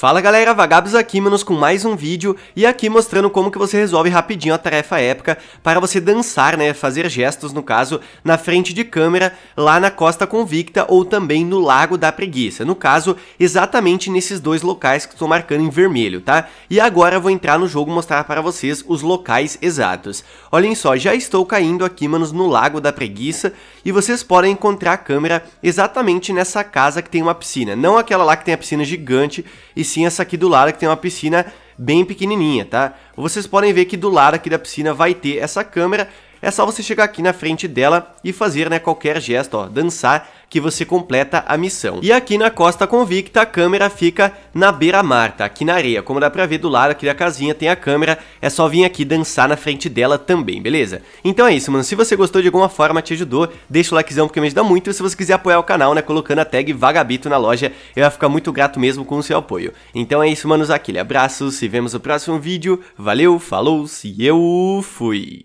Fala galera, Vagabos aqui, manos, com mais um vídeo e aqui mostrando como que você resolve rapidinho a tarefa épica para você dançar, né, fazer gestos no caso, na frente de câmera, lá na Costa Convicta ou também no Lago da Preguiça, no caso, exatamente nesses dois locais que estou marcando em vermelho, tá? E agora eu vou entrar no jogo mostrar para vocês os locais exatos. Olhem só, já estou caindo aqui, manos, no Lago da Preguiça e vocês podem encontrar a câmera exatamente nessa casa que tem uma piscina, não aquela lá que tem a piscina gigante e sim essa aqui do lado, que tem uma piscina bem pequenininha, tá? Vocês podem ver que do lado aqui da piscina vai ter essa câmera é só você chegar aqui na frente dela e fazer né, qualquer gesto, ó, dançar, que você completa a missão. E aqui na Costa Convicta, a câmera fica na beira-mar, tá? Aqui na areia. Como dá pra ver do lado aqui da casinha tem a câmera, é só vir aqui dançar na frente dela também, beleza? Então é isso, mano. Se você gostou de alguma forma, te ajudou, deixa o likezão porque me ajuda muito. E Se você quiser apoiar o canal, né, colocando a tag Vagabito na loja, eu ia ficar muito grato mesmo com o seu apoio. Então é isso, manos. Aquele abraço, se vemos no próximo vídeo. Valeu, falou, se eu fui!